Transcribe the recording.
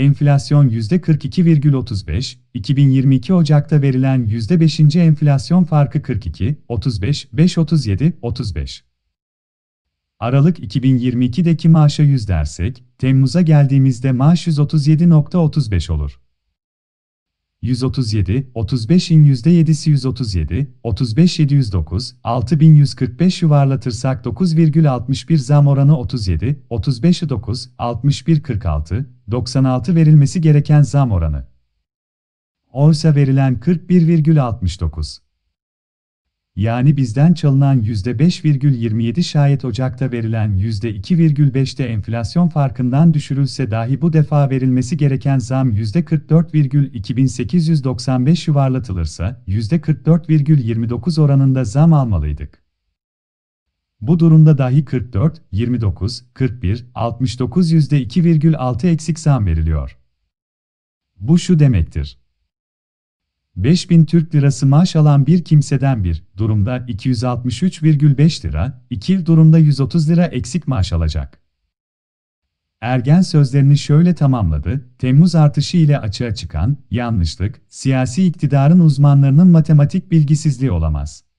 Enflasyon %42,35, 2022 Ocak'ta verilen %5. enflasyon farkı 42, 35, 5, 37, 35. Aralık 2022'deki maaşa yüz dersek, Temmuz'a geldiğimizde maaş 137.35 olur. 137, 35'in %7'si 137, 35 709, 6145 yuvarlatırsak 9,61 zam oranı 37, 35'i 9, 61 46, 96 verilmesi gereken zam oranı. Oysa verilen 41,69 yani bizden çalınan %5,27 şayet Ocak'ta verilen %2,5'te enflasyon farkından düşürülse dahi bu defa verilmesi gereken zam %44,2895 yuvarlatılırsa %44,29 oranında zam almalıydık. Bu durumda dahi 44, 29, 41, 69 %2,6 eksik zam veriliyor. Bu şu demektir. 5000 Türk lirası maaş alan bir kimseden bir durumda 263,5 lira, iki durumda 130 lira eksik maaş alacak. Ergen sözlerini şöyle tamamladı, Temmuz artışı ile açığa çıkan yanlışlık, siyasi iktidarın uzmanlarının matematik bilgisizliği olamaz.